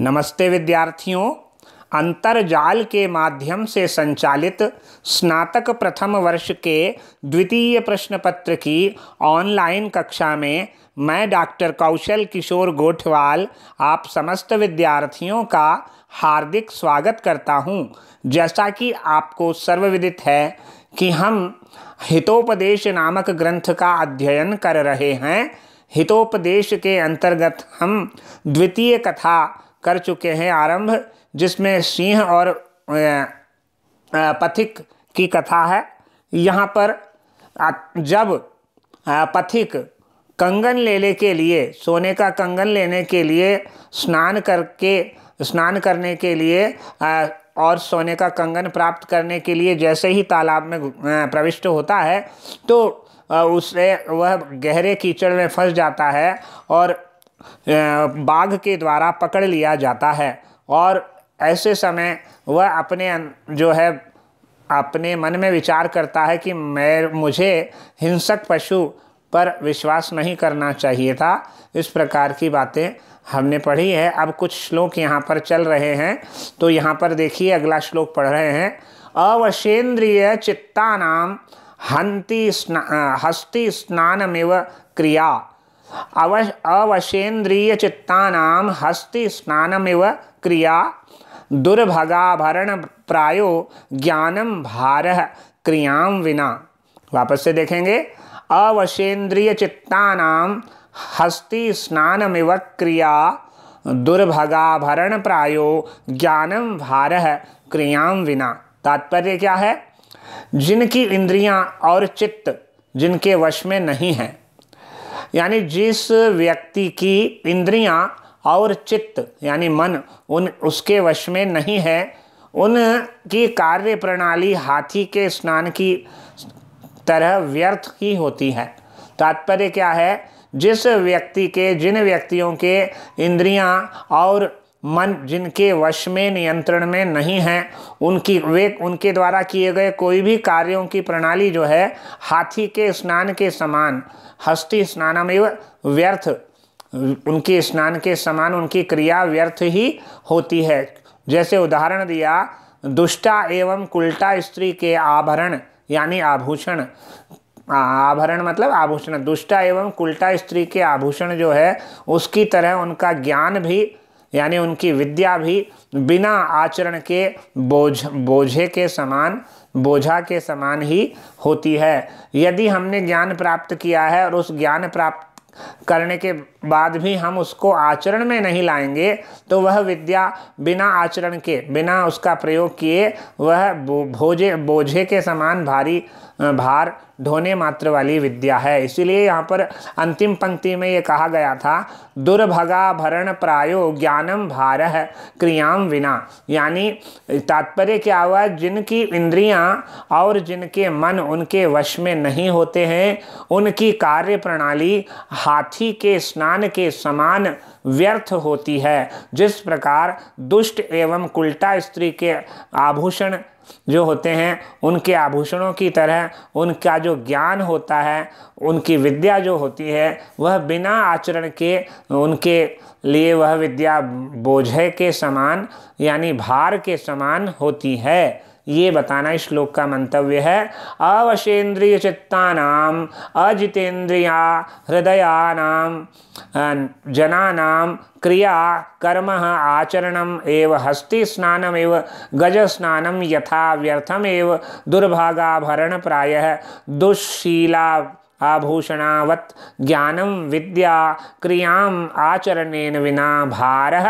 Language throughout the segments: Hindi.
नमस्ते विद्यार्थियों अंतरजाल के माध्यम से संचालित स्नातक प्रथम वर्ष के द्वितीय प्रश्न पत्र की ऑनलाइन कक्षा में मैं डॉक्टर कौशल किशोर गोठवाल आप समस्त विद्यार्थियों का हार्दिक स्वागत करता हूं जैसा कि आपको सर्वविदित है कि हम हितोपदेश नामक ग्रंथ का अध्ययन कर रहे हैं हितोपदेश के अंतर्गत हम द्वितीय कथा कर चुके हैं आरंभ जिसमें सिंह और पथिक की कथा है यहाँ पर जब पथिक कंगन लेने के लिए सोने का कंगन लेने के लिए स्नान करके स्नान करने के लिए और सोने का कंगन प्राप्त करने के लिए जैसे ही तालाब में प्रविष्ट होता है तो उसे वह गहरे कीचड़ में फंस जाता है और बाघ के द्वारा पकड़ लिया जाता है और ऐसे समय वह अपने जो है अपने मन में विचार करता है कि मैं मुझे हिंसक पशु पर विश्वास नहीं करना चाहिए था इस प्रकार की बातें हमने पढ़ी है अब कुछ श्लोक यहाँ पर चल रहे हैं तो यहाँ पर देखिए अगला श्लोक पढ़ रहे हैं अवशेंद्रिय चित्ता नाम हंति स्ना हस्ती स्नानमेव क्रिया अवश अवशेन्द्रिय चित्तानाम हस्ति क्रिया दुर्भगाभरण प्रायो ज्ञानम भार क्रिया विना वापस से देखेंगे अवशेन्द्रीय चित्ता हस्ति क्रिया दुर्भगाभरण प्रायो ज्ञानम भार क्रियाम विना तात्पर्य क्या है जिनकी इंद्रियां और चित्त जिनके वश में नहीं हैं यानी जिस व्यक्ति की इंद्रियां और चित्त यानी मन उन उसके वश में नहीं है उनकी कार्य प्रणाली हाथी के स्नान की तरह व्यर्थ ही होती है तात्पर्य क्या है जिस व्यक्ति के जिन व्यक्तियों के इंद्रियां और मन जिनके वश में नियंत्रण में नहीं है उनकी वे उनके द्वारा किए गए कोई भी कार्यों की प्रणाली जो है हाथी के स्नान के समान हस्ती स्नानमेव व्यर्थ उनके स्नान के समान उनकी क्रिया व्यर्थ ही होती है जैसे उदाहरण दिया दुष्टा एवं कुल्टा स्त्री के आभरण यानी आभूषण आभरण मतलब आभूषण दुष्टा एवं कुल्टा स्त्री के आभूषण जो है उसकी तरह उनका ज्ञान भी यानी उनकी विद्या भी बिना आचरण के बोझ बोझे के समान बोझा के समान ही होती है यदि हमने ज्ञान प्राप्त किया है और उस ज्ञान प्राप्त करने के बाद भी हम उसको आचरण में नहीं लाएंगे तो वह विद्या बिना आचरण के बिना उसका प्रयोग किए वह भोजे बोझे के समान भारी भार धोने मात्र वाली विद्या है इसीलिए यहाँ पर अंतिम पंक्ति में ये कहा गया था दुर्भगा भरण प्रायो ज्ञानम भार है क्रियाम विना यानी तात्पर्य क्या हुआ जिनकी इंद्रियाँ और जिनके मन उनके वश में नहीं होते हैं उनकी कार्य प्रणाली हाथी के स्नान के समान व्यर्थ होती है जिस प्रकार दुष्ट एवं कुल्टा स्त्री के आभूषण जो होते हैं उनके आभूषणों की तरह उनका जो ज्ञान होता है उनकी विद्या जो होती है वह बिना आचरण के उनके लिए वह विद्या बोझे के समान यानी भार के समान होती है ये बताना इस श्लोक का मंतव्य है अवशेंद्रिय नाम अजितेंद्रिया हृदयानाम जनानाम क्रिया कर्म आचरण एव हस्ती स्नानमेव गज स्नानम यथा व्यर्थमेव दुर्भागाभरण प्राय दुशीला आभूषणावत ज्ञानम विद्या क्रियाम आचरणेन विना भार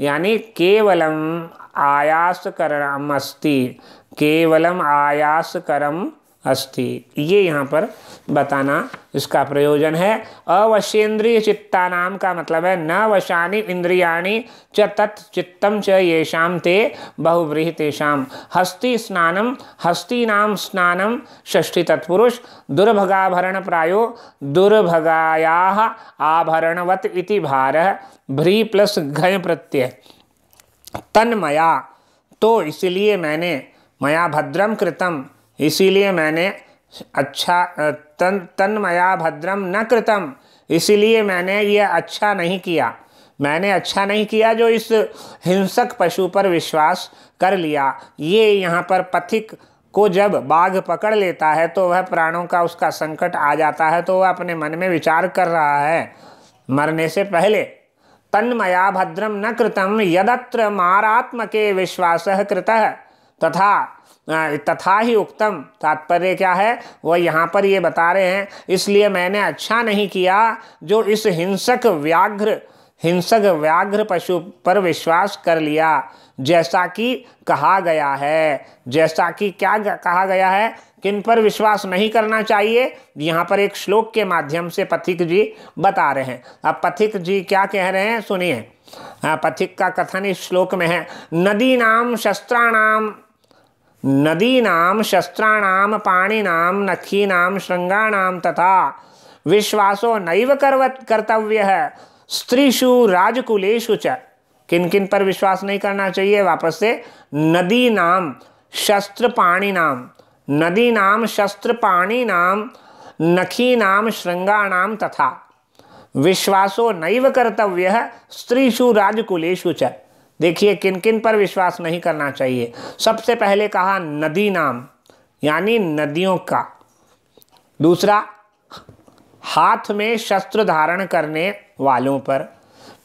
यानी केवलम आयासकरणम अस्ति केवलम आयासकरम अस्ति ये यहाँ पर बताना इसका प्रयोजन है अवश्येन्द्रिय चित्ता नाम का मतलब है न वशानी इंद्रियाणी च तत् चित्तम च येषाम ते बहुव्रीहि हस्ती स्नानम हस्तीनाम स्नानम षष्ठी तत्पुरुष दुर्भगाभरण प्रायो दुर्भगाया आभरणवत इति भार भ्री प्लस घय प्रत्यय तन्मया तो इसलिए मैंने मया भद्रम कृतम इसीलिए मैंने अच्छा तन तन्मया भद्रम न कृतम इसीलिए मैंने यह अच्छा नहीं किया मैंने अच्छा नहीं किया जो इस हिंसक पशु पर विश्वास कर लिया ये यहाँ पर पथिक को जब बाघ पकड़ लेता है तो वह प्राणों का उसका संकट आ जाता है तो वह अपने मन में विचार कर रहा है मरने से पहले तन्मया भद्रम न कृतम यदत्र मारात्मके विश्वास कृत तथा तथा ही उक्तम तात्पर्य क्या है वह यहाँ पर ये बता रहे हैं इसलिए मैंने अच्छा नहीं किया जो इस हिंसक व्याघ्र हिंसक व्याघ्र पशु पर विश्वास कर लिया जैसा कि कहा गया है जैसा कि क्या कहा गया है किन पर विश्वास नहीं करना चाहिए यहाँ पर एक श्लोक के माध्यम से पथिक जी बता रहे हैं अब पथिक जी क्या कह रहे हैं सुनिए हाँ, पथिक का कथन इस श्लोक में है नदी नाम शस्त्राणाम नदी नाम शस्त्राणाम पाणी नाम नखी नाम श्रृंगाणाम तथा विश्वासो नैव कर्तव्य है स्त्रीषु राजकुलेषु च किन किन पर विश्वास नहीं करना चाहिए वापस से नदी नाम शस्त्र पाणी नाम नदी नाम शस्त्र पाणी नाम नखी नाम श्रृंगा नाम तथा विश्वासो नैव कर्तव्य स्त्रीषु राजकुलेषु च देखिए किन किन पर विश्वास नहीं करना चाहिए सबसे पहले कहा नदी नाम यानी नदियों का दूसरा हाथ में शस्त्र धारण करने वालों पर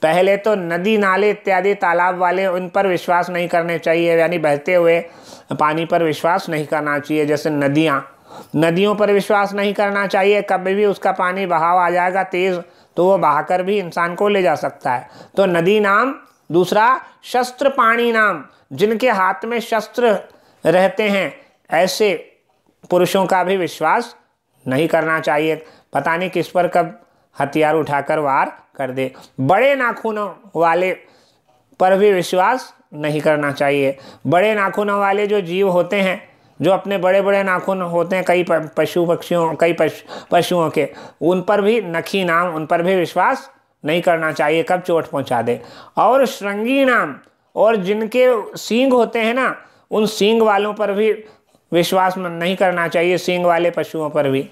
पहले तो नदी नाले इत्यादि तालाब वाले उन पर विश्वास नहीं करने चाहिए यानी बहते हुए पानी पर विश्वास नहीं करना चाहिए जैसे नदियाँ नदियों पर विश्वास नहीं करना चाहिए कभी भी उसका पानी बहाव आ जाएगा तेज़ तो वो बहाकर भी इंसान को ले जा सकता है तो नदी नाम दूसरा शस्त्र पाणी नाम जिनके हाथ में शस्त्र रहते हैं ऐसे पुरुषों का भी विश्वास नहीं करना चाहिए पता नहीं किस पर कब हथियार उठाकर वार कर दे बड़े नाखूनों वाले पर भी विश्वास नहीं करना चाहिए बड़े नाखूनों वाले जो जीव होते हैं जो अपने बड़े बड़े नाखून होते हैं कई पशु पक्षियों कई पशु पशुओं के उन पर भी नखी नाम उन पर भी विश्वास नहीं करना चाहिए कब चोट पहुंचा दे और श्रृंगी नाम और जिनके सींग होते हैं ना उन सींग वालों पर भी विश्वास नहीं करना चाहिए सींग वाले पशुओं पर भी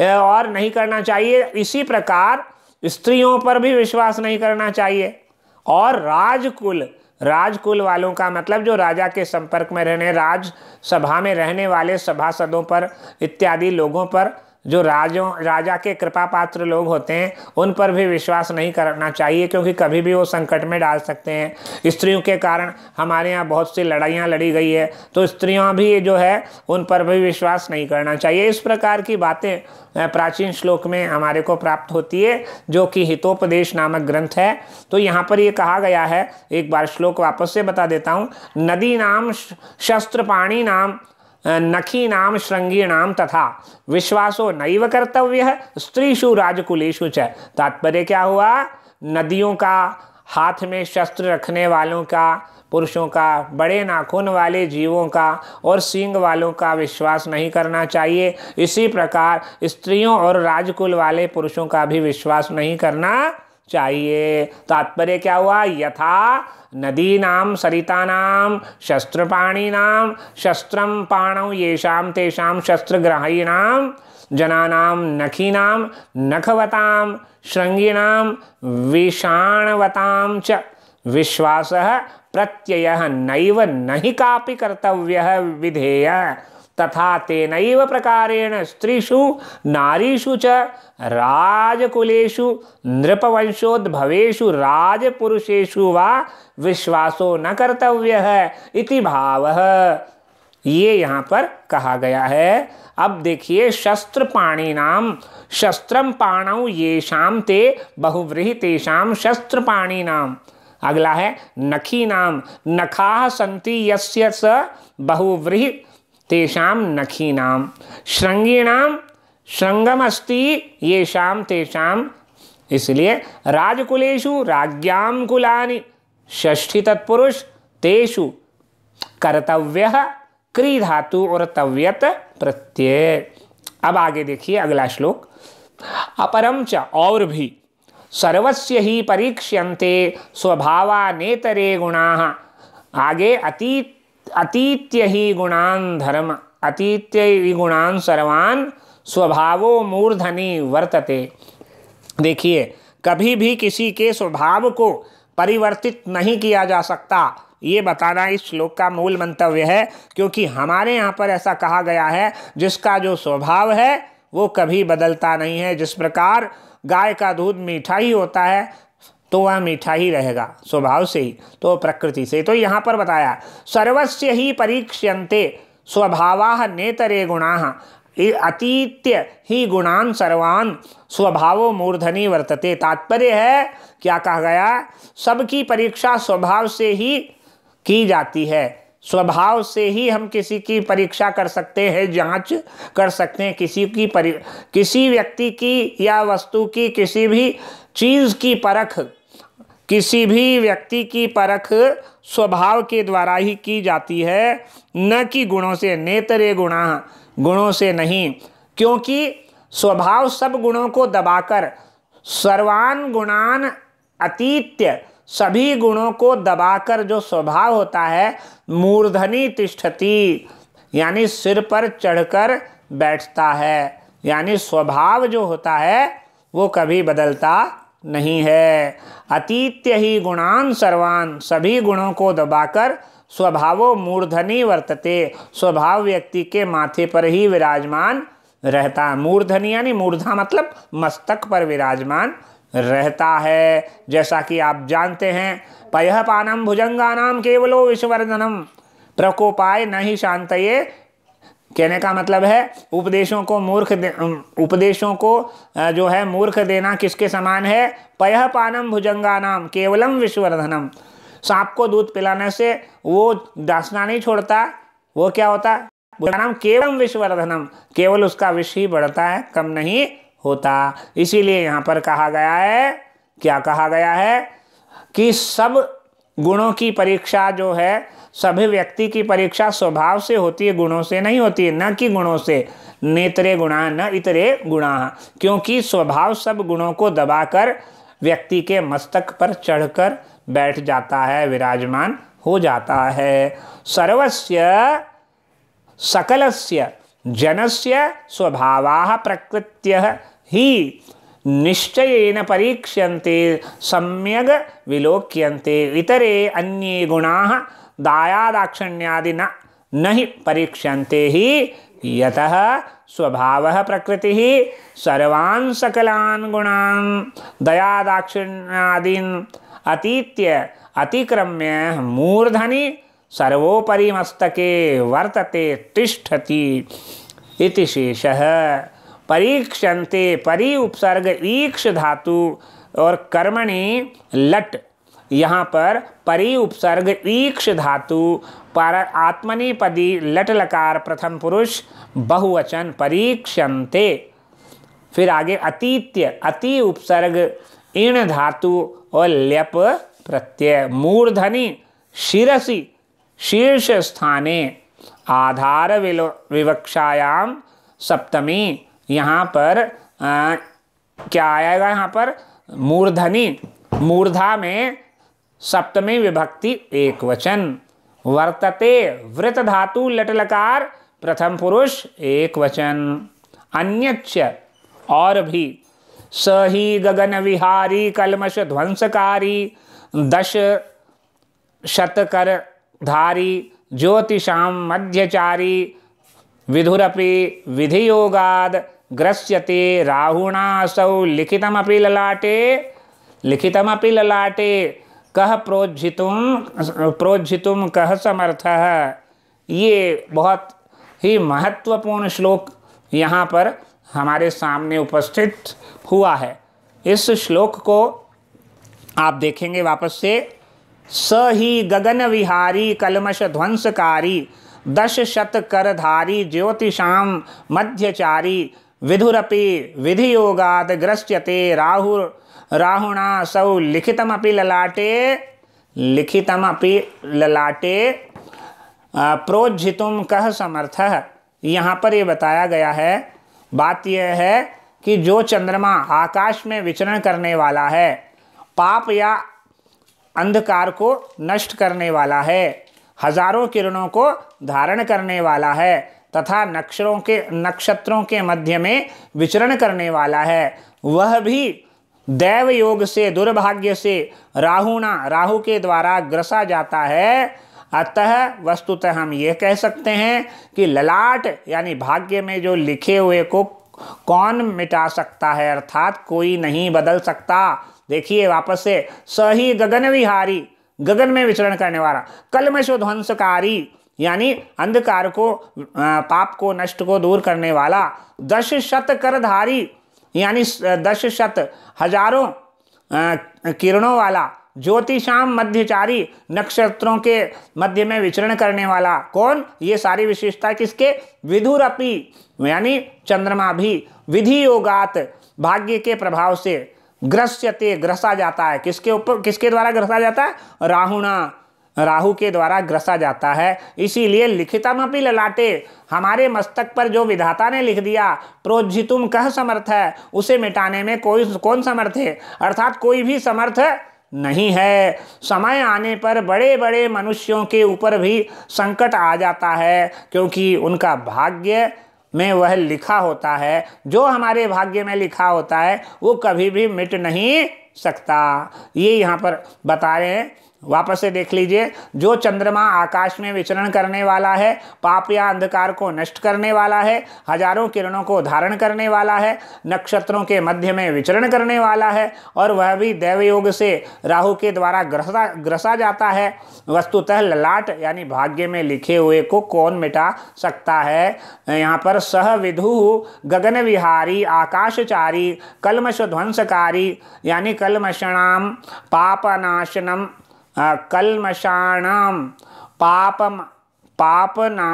और नहीं करना चाहिए इसी प्रकार स्त्रियों पर भी विश्वास नहीं करना चाहिए और राजकुल राजकुल वालों का मतलब जो राजा के संपर्क में रहने राज सभा में रहने वाले सभासदों पर इत्यादि लोगों पर जो राजों राजा के कृपा पात्र लोग होते हैं उन पर भी विश्वास नहीं करना चाहिए क्योंकि कभी भी वो संकट में डाल सकते हैं स्त्रियों के कारण हमारे यहाँ बहुत सी लड़ाइयाँ लड़ी गई है तो स्त्रियाँ भी जो है उन पर भी विश्वास नहीं करना चाहिए इस प्रकार की बातें प्राचीन श्लोक में हमारे को प्राप्त होती है जो कि हितोपदेश नामक ग्रंथ है तो यहाँ पर ये कहा गया है एक बार श्लोक वापस से बता देता हूँ नदी नाम शस्त्र पाणी नाम नखी नाम श्रृंगी नाम तथा विश्वासो नैव कर्तव्य स्त्रीषु राजकुलेशु च तात्पर्य क्या हुआ नदियों का हाथ में शस्त्र रखने वालों का पुरुषों का बड़े नाखून वाले जीवों का और सींग वालों का विश्वास नहीं करना चाहिए इसी प्रकार स्त्रियों और राजकुल वाले पुरुषों का भी विश्वास नहीं करना चाहिए तात्पर्य क्या हुआ यथा नदी नाम सरिता नाम पाणी नाम शस्त्रम पाणव येषाम तेषाम शस्त्रग्राही नाम जनानाम नखीनाम नखवताम श्रृंगिणाम विषाणवताम च विश्वास प्रत्यय नैव नहि कर्तव्य विधेय तथा तेन प्रकारेण स्त्रीषु नारीषु च राजकुलेषु राजपुरुषेषु वा विश्वासो न कर्तव्य इति भाव ये यहाँ पर कहा गया है अब देखिए शस्त्र पाणी नाम शस्त्र पाण ये शाम ते बहुव्रीहि शस्त्र पाणी नाम अगला है नखी नाम नखा सी यस्य स बहुव्रीहि तेषां नखीनां श्रृंगीणां श्रृंगम अस्ति ये शाम तेषाम इसलिए राजकुलेशु राज्ञां कुलानि षष्ठी तत्पुरुष तेषु कर्तव्य क्री धातु और तव्यत प्रत्यय अब आगे देखिए अगला श्लोक अपरम च और भी सर्वस्य ही परीक्ष्यन्ते नेतरे गुणा आगे अतीत अतीत्य ही गुणान धर्म अतीत्य ही गुणान सर्वान स्वभावो मूर्धनी वर्तते देखिए कभी भी किसी के स्वभाव को परिवर्तित नहीं किया जा सकता ये बताना इस श्लोक का मूल मंतव्य है क्योंकि हमारे यहाँ पर ऐसा कहा गया है जिसका जो स्वभाव है वो कभी बदलता नहीं है जिस प्रकार गाय का दूध मीठा ही होता है तो वह मीठा ही रहेगा स्वभाव से ही तो प्रकृति से तो यहाँ पर बताया सर्वस्य ही परीक्ष्यंते स्वभावा नेतरे गुणा अतीत्य ही गुणान सर्वान स्वभावो मूर्धनी वर्तते तात्पर्य है क्या कहा गया सबकी परीक्षा स्वभाव से ही की जाती है स्वभाव से ही हम किसी की परीक्षा कर सकते हैं जांच कर सकते हैं किसी की परी किसी व्यक्ति की या वस्तु की किसी भी चीज़ की परख किसी भी व्यक्ति की परख स्वभाव के द्वारा ही की जाती है न कि गुणों से नेतरे गुणा गुणों से नहीं क्योंकि स्वभाव सब गुणों को दबाकर सर्वान गुणान अतीत्य सभी गुणों को दबाकर जो स्वभाव होता है मूर्धनी तिष्ठती यानी सिर पर चढ़कर बैठता है यानी स्वभाव जो होता है वो कभी बदलता नहीं है अतीत्य ही गुणान सर्वान सभी गुणों को दबाकर स्वभावो मूर्धनी वर्तते स्वभाव व्यक्ति के माथे पर ही विराजमान रहता है मूर्धनी यानी मूर्धा मतलब मस्तक पर विराजमान रहता है जैसा कि आप जानते हैं पयह पानम भुजंगानाम केवलो विश्ववर्धनम प्रकोपाय न ही शांतये कहने का मतलब है उपदेशों को मूर्ख उपदेशों को जो है मूर्ख देना किसके समान है पयह पानम भुजंगा नाम केवलम विश्ववर्धनम सांप को दूध पिलाने से वो दासना नहीं छोड़ता वो क्या होता नाम केवलम विश्ववर्धनम केवल उसका विष ही बढ़ता है कम नहीं होता इसीलिए यहाँ पर कहा गया है क्या कहा गया है कि सब गुणों की परीक्षा जो है सभी व्यक्ति की परीक्षा स्वभाव से होती है गुणों से नहीं होती है न कि गुणों से नेत्रे गुणा न इतरे गुणा क्योंकि स्वभाव सब गुणों को दबाकर व्यक्ति के मस्तक पर चढ़कर बैठ जाता है विराजमान हो जाता है सर्वस्य सकलस्य जनस्य स्वभाव प्रकृत्य ही निश्चय परीक्ष्यंते सम्यग विलोक्यंते इतरे अन्य गुणा दायादाक्षण्यादि न नहि परीक्षन्ते ही यत स्वभाव प्रकृति सर्वान् सकलान् गुणान् दयादाक्षिण्यादीन् अतीत्य अतिक्रम्य मूर्धनि सर्वोपरि मस्तके वर्तते तिष्ठति इति शेष परीक्षन्ते परि उपसर्ग ईक्ष धातु और कर्मणि लट यहाँ पर परी उपसर्ग ईक्ष धातु पर आत्मनिपदी लट लकार प्रथम पुरुष बहुवचन परीक्षन्ते फिर आगे अतीत्य अति उपसर्ग इण धातु और ल्यप प्रत्यय मूर्धनि शिरसि शीर्ष स्थाने आधार विलो विवक्षायाम सप्तमी यहाँ पर आ, क्या आएगा यहाँ पर मूर्धनि मूर्धा में सप्तमी विभक्ति एक वचन वर्तते वृत धातु लटलकार प्रथम पुरुष एक वचन अन्यच्च और भी स ही गगन विहारी कलमश ध्वंसकारी दश शतकर धारी ज्योतिषाम मध्यचारी विधुरपि विधियोगाद ग्रस्यते सौ लिखितमपि ललाटे लिखितमपि ललाटे कह प्रोज्जित प्रोज्झितुम कह समर्थ ये बहुत ही महत्वपूर्ण श्लोक यहाँ पर हमारे सामने उपस्थित हुआ है इस श्लोक को आप देखेंगे वापस से स ही गगन विहारी कलमश ध्वंसकारी दश शत करधारी ज्योतिषाम मध्यचारी विधुरपि योगाद ग्रस्यते राहुल राहुणासौ लिखितमपि ललाटे लिखितमपि ललाटे प्रोज्जितुम कह समर्थ यहाँ पर ये बताया गया है बात यह है कि जो चंद्रमा आकाश में विचरण करने वाला है पाप या अंधकार को नष्ट करने वाला है हजारों किरणों को धारण करने वाला है तथा नक्षरों के नक्षत्रों के मध्य में विचरण करने वाला है वह भी दैव योग से दुर्भाग्य से राहुणा राहु के द्वारा ग्रसा जाता है अतः वस्तुतः हम ये कह सकते हैं कि ललाट यानी भाग्य में जो लिखे हुए को कौन मिटा सकता है अर्थात कोई नहीं बदल सकता देखिए वापस से सही गगन विहारी गगन में विचरण करने वाला कलमश ध्वंसकारी यानी अंधकार को पाप को नष्ट को दूर करने वाला दश शत करधारी यानी दश शत हजारों किरणों वाला ज्योतिषाम मध्यचारी नक्षत्रों के मध्य में विचरण करने वाला कौन ये सारी विशेषता किसके विधुरपि यानी चंद्रमा भी विधि योगात भाग्य के प्रभाव से ग्रस्यते ग्रसा जाता है किसके ऊपर किसके द्वारा ग्रसा जाता है राहुणा राहु के द्वारा ग्रसा जाता है इसीलिए लिखितमपि ललाटे हमारे मस्तक पर जो विधाता ने लिख दिया प्रोजितुम कह समर्थ है उसे मिटाने में कोई कौन समर्थ है अर्थात कोई भी समर्थ नहीं है समय आने पर बड़े बड़े मनुष्यों के ऊपर भी संकट आ जाता है क्योंकि उनका भाग्य में वह लिखा होता है जो हमारे भाग्य में लिखा होता है वो कभी भी मिट नहीं सकता ये यहाँ पर बता रहे हैं वापस से देख लीजिए जो चंद्रमा आकाश में विचरण करने वाला है पाप या अंधकार को नष्ट करने वाला है हजारों किरणों को धारण करने वाला है नक्षत्रों के मध्य में विचरण करने वाला है और वह भी देवयोग से राहु के द्वारा ग्रसा ग्रसा जाता है वस्तुतः ललाट यानी भाग्य में लिखे हुए को कौन मिटा सकता है यहाँ पर सह विधु गगन विहारी आकाशचारी कलमश ध्वंसकारी यानी कलमशणाम पापनाशनम कल्मषाणाम पापम पापना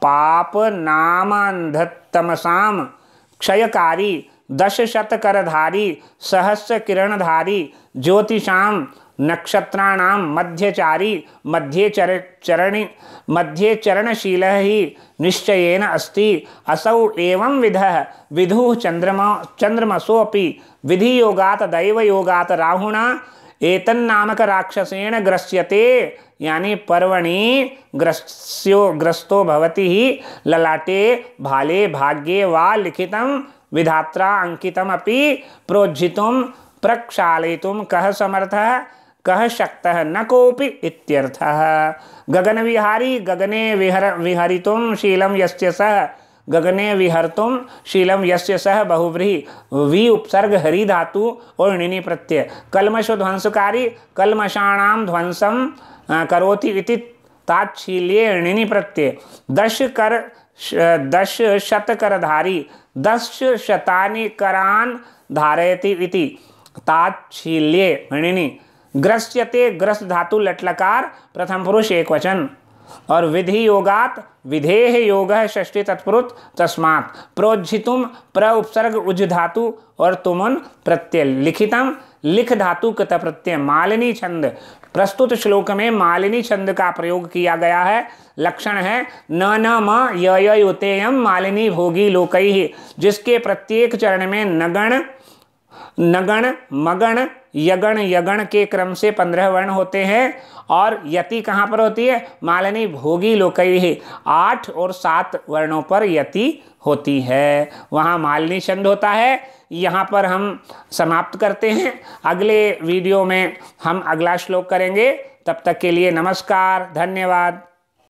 पापनामंधतमसाम क्षयकारी दश शतकरधारी सहस्र किरणधारी मध्यचारी मध्ये चर चरणी मध्ये चरणशील ही निश्चयन अस्त असौ एवं विध विधु चंद्रमा चंद्रमसोपि विधि योगात दैव राहुणा एतन्नामक राक्षसेण ग्रस्यते यानी पर्वणि ग्रस्यो ग्रस्तो भवति ही ललाटे भाले भाग्ये वा लिखित विधात्रा अंकितमपि प्रोज्जित प्रक्षात कह समर्थ कह शक्त न कोपि इत्यर्थः गगन विहारी गगने विहर विहरी शीलम यस्य सह गगने विहर्तुम शीलम यस्य सह बहुव्रीहि वि उपसर्ग हरि धातु और णिनि प्रत्यय कलमश ध्वंसकारी कलमशाणाम ध्वंसम करोति इति ताच्छील्य णिनि प्रत्यय दश कर दश शत कर धारी दश शतानि करान धारयति इति ताच्छील्य णिनि ग्रस्यते ग्रस धातु लटलकार प्रथम पुरुष एक वचन और विधि योगात विधेय योग है षष्ठी तत्पुरुत तस्मात् प्रोज्जितुम प्र उपसर्ग उज धातु और तुमन प्रत्यय लिखितम लिख धातु कृत प्रत्यय मालिनी छंद प्रस्तुत श्लोक में मालिनी छंद का प्रयोग किया गया है लक्षण है न न म य युतेयम मालिनी भोगी लोकई जिसके प्रत्येक चरण में नगण नगण मगण यगण यगण के क्रम से पंद्रह वर्ण होते हैं और यति कहाँ पर होती है मालनी भोगी लोकई है आठ और सात वर्णों पर यति होती है वहाँ मालिनी छंद होता है यहाँ पर हम समाप्त करते हैं अगले वीडियो में हम अगला श्लोक करेंगे तब तक के लिए नमस्कार धन्यवाद